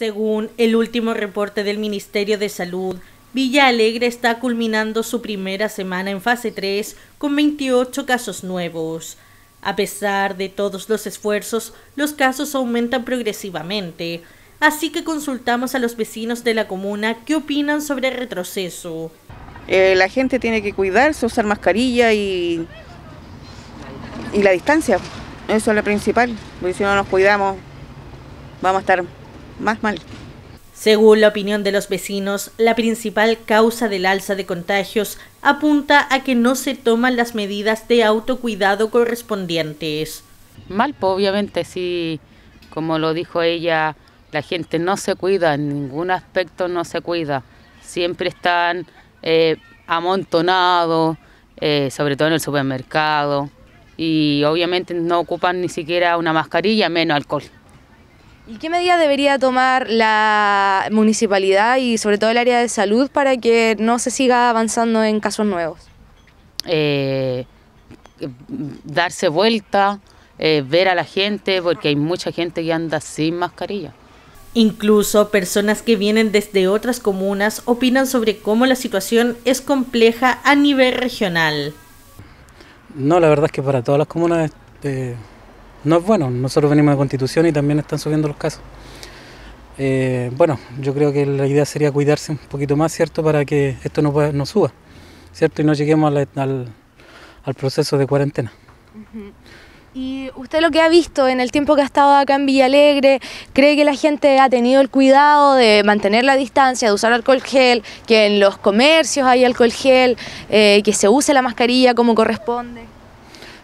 Según el último reporte del Ministerio de Salud, Villa Alegre está culminando su primera semana en fase 3 con 28 casos nuevos. A pesar de todos los esfuerzos, los casos aumentan progresivamente, así que consultamos a los vecinos de la comuna qué opinan sobre el retroceso. Eh, la gente tiene que cuidarse, usar mascarilla y, y la distancia. Eso es lo principal, porque si no nos cuidamos vamos a estar más mal. Según la opinión de los vecinos, la principal causa del alza de contagios apunta a que no se toman las medidas de autocuidado correspondientes. Mal, pues, obviamente, si, como lo dijo ella, la gente no se cuida, en ningún aspecto no se cuida. Siempre están eh, amontonados, eh, sobre todo en el supermercado, y obviamente no ocupan ni siquiera una mascarilla, menos alcohol. ¿Y qué medidas debería tomar la municipalidad y sobre todo el área de salud para que no se siga avanzando en casos nuevos? Eh, mm, darse vuelta, eh, ver a la gente, porque hay mucha gente que anda sin mascarilla. Incluso personas que vienen desde otras comunas opinan sobre cómo la situación es compleja a nivel regional. No, la verdad es que para todas las comunas eh, no es bueno. Nosotros venimos de Constitución y también están subiendo los casos. Eh, bueno, yo creo que la idea sería cuidarse un poquito más, ¿cierto? Para que esto no, no suba, ¿cierto? Y no lleguemos al, proceso de cuarentena. Y usted lo que ha visto en el tiempo que ha estado acá en Villa Alegre, ¿cree que la gente ha tenido el cuidado de mantener la distancia, de usar alcohol gel, que en los comercios hay alcohol gel, eh, que se use la mascarilla como corresponde?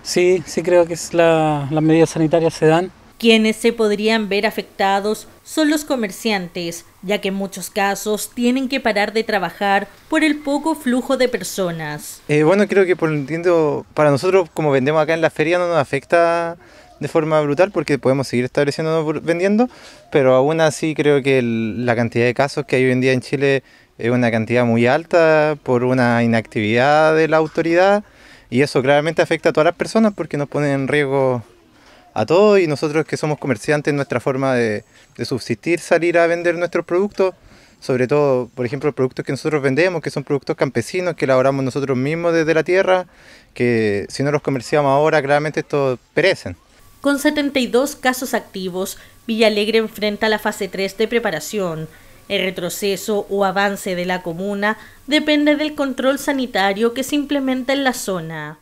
Sí, sí creo que es las medidas sanitarias se dan. Quienes se podrían ver afectados son los comerciantes, ya que en muchos casos tienen que parar de trabajar por el poco flujo de personas. Eh, bueno, creo que por entiendo, para nosotros como vendemos acá en la feria no nos afecta de forma brutal porque podemos seguir estableciéndonos vendiendo, pero aún así creo que la cantidad de casos que hay hoy en día en Chile es una cantidad muy alta por una inactividad de la autoridad y eso claramente afecta a todas las personas porque nos pone en riesgo a todos y nosotros que somos comerciantes, nuestra forma de, subsistir, salir a vender nuestros productos, sobre todo, por ejemplo, los productos que nosotros vendemos, que son productos campesinos, que elaboramos nosotros mismos desde la tierra, que si no los comerciamos ahora, claramente estos perecen. Con 72 casos activos, Villa Villalegre enfrenta la fase 3 de preparación. El retroceso o avance de la comuna depende del control sanitario que se implementa en la zona.